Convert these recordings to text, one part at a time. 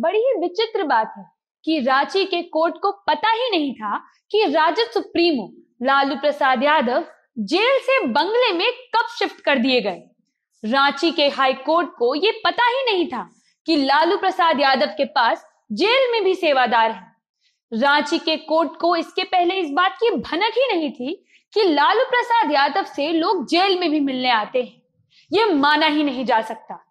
बड़ी ही विचित्र बात है कि रांची के कोर्ट को पता ही नहीं था कि राजद सुप्रीमो लालू प्रसाद यादव जेल से बंगले में कब शिफ्ट कर दिए गए रांची के हाई कोर्ट को यह पता ही नहीं था कि लालू प्रसाद यादव के पास जेल में भी सेवादार है रांची के कोर्ट को इसके पहले इस बात की भनक ही नहीं थी कि लालू प्रसाद यादव से लोग जेल में भी मिलने आते हैं यह माना ही नहीं जा सकता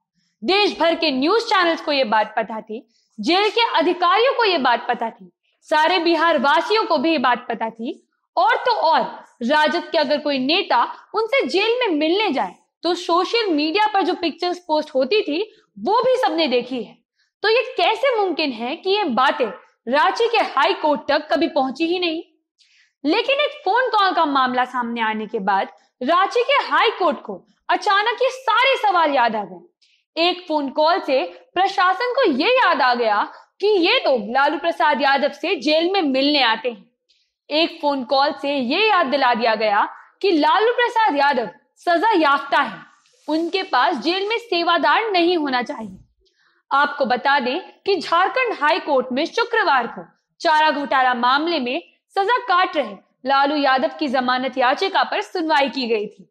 देश भर के न्यूज चैनल्स को यह बात पता थी जेल के अधिकारियों को यह बात पता थी सारे बिहार वासियों को भी ये बात पता थी और तो और राजद के अगर कोई नेता उनसे जेल में मिलने जाए तो सोशल मीडिया पर जो पिक्चर्स पोस्ट होती थी वो भी सबने देखी है तो ये कैसे मुमकिन है कि ये बातें रांची के हाई कोर्ट तक कभी पहुंची ही नहीं लेकिन एक फोन कॉल का मामला सामने आने के बाद रांची के हाई कोर्ट को अचानक ये सारे सवाल याद आ गए एक फोन कॉल से प्रशासन को यह याद आ गया कि ये लोग तो लालू प्रसाद यादव से जेल में मिलने आते हैं एक फोन कॉल से ये याद दिला दिया गया कि लालू प्रसाद यादव सजा याफ्ता है उनके पास जेल में सेवादार नहीं होना चाहिए आपको बता दें कि झारखंड हाई कोर्ट में शुक्रवार को चारा घोटाला मामले में सजा काट रहे लालू यादव की जमानत याचिका पर सुनवाई की गई थी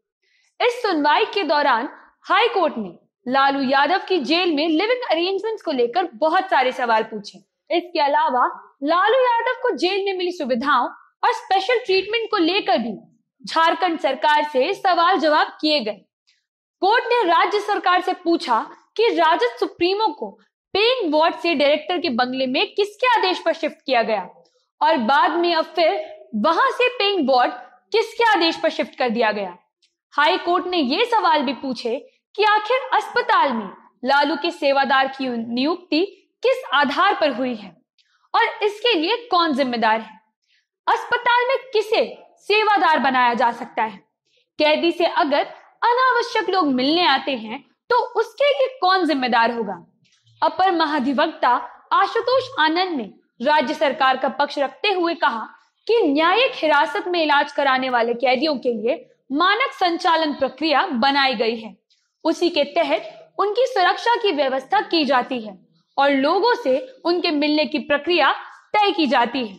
इस सुनवाई के दौरान हाई कोर्ट ने लालू यादव की जेल में लिविंग अरेंजमेंट्स को लेकर बहुत सारे सवाल पूछे इसके अलावा लालू यादव को जेल में मिली सुविधाओं और स्पेशल ट्रीटमेंट को लेकर भी झारखंड सरकार से सवाल जवाब किए गए कोर्ट ने राज्य सरकार से पूछा कि राजद सुप्रीमो को पेइंग वार्ड से डायरेक्टर के बंगले में किसके आदेश पर शिफ्ट किया गया और बाद में अब फिर वहां से पेइंग वार्ड किसके आदेश पर शिफ्ट कर दिया गया हाई कोर्ट ने यह सवाल भी पूछे कि आखिर अस्पताल में लालू के सेवादार की नियुक्ति किस आधार पर हुई है और इसके लिए कौन जिम्मेदार है अस्पताल में किसे सेवादार बनाया जा सकता है कैदी से अगर अनावश्यक लोग मिलने आते हैं तो उसके लिए कौन जिम्मेदार होगा अपर महाधिवक्ता आशुतोष आनंद ने राज्य सरकार का पक्ष रखते हुए कहा कि न्यायिक हिरासत में इलाज कराने वाले कैदियों के लिए मानक संचालन प्रक्रिया बनाई गई है उसी के तहत उनकी सुरक्षा की व्यवस्था की जाती है और लोगों से उनके मिलने की प्रक्रिया तय की जाती है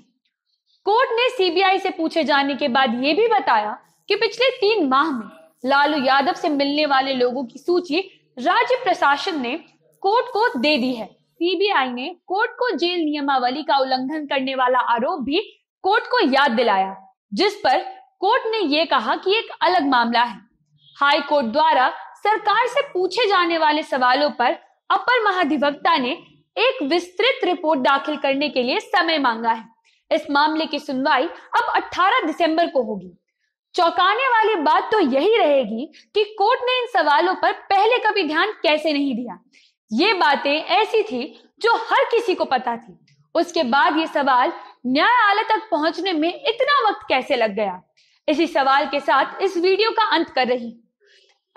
कोर्ट ने सीबीआई से पूछे जाने के बाद यह भी बताया कि पिछले तीन माह में लालू यादव से मिलने वाले लोगों की सूची राज्य प्रशासन ने कोर्ट को दे दी है सीबीआई ने कोर्ट को जेल नियमावली का उल्लंघन करने वाला आरोप भी कोर्ट को याद दिलाया जिस पर कोर्ट ने यह कहा कि एक अलग मामला है हाई कोर्ट द्वारा सरकार से पूछे जाने वाले सवालों पर अपर महाधिवक्ता ने एक विस्तृत रिपोर्ट दाखिल करने के लिए समय मांगा है इस मामले की सुनवाई अब 18 दिसंबर को होगी चौंकाने वाली बात तो यही रहेगी कि कोर्ट ने इन सवालों पर पहले कभी ध्यान कैसे नहीं दिया ये बातें ऐसी थी जो हर किसी को पता थी उसके बाद ये सवाल न्यायालय तक पहुंचने में इतना वक्त कैसे लग गया इसी सवाल के साथ इस वीडियो का अंत कर रही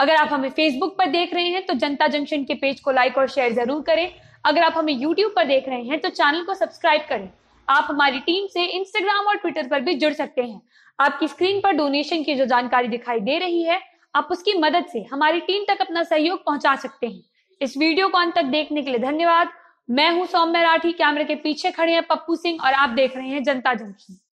अगर आप हमें फेसबुक पर देख रहे हैं तो जनता जंक्शन के पेज को लाइक और शेयर जरूर करें अगर आप हमें यूट्यूब पर देख रहे हैं तो चैनल को सब्सक्राइब करें आप हमारी टीम से इंस्टाग्राम और ट्विटर पर भी जुड़ सकते हैं आपकी स्क्रीन पर डोनेशन की जो जानकारी दिखाई दे रही है आप उसकी मदद से हमारी टीम तक अपना सहयोग पहुंचा सकते हैं इस वीडियो को अंत तक देखने के लिए धन्यवाद मैं हूं सौम्य राठी कैमरे के पीछे खड़े हैं पप्पू सिंह और आप देख रहे हैं जनता जंक्शन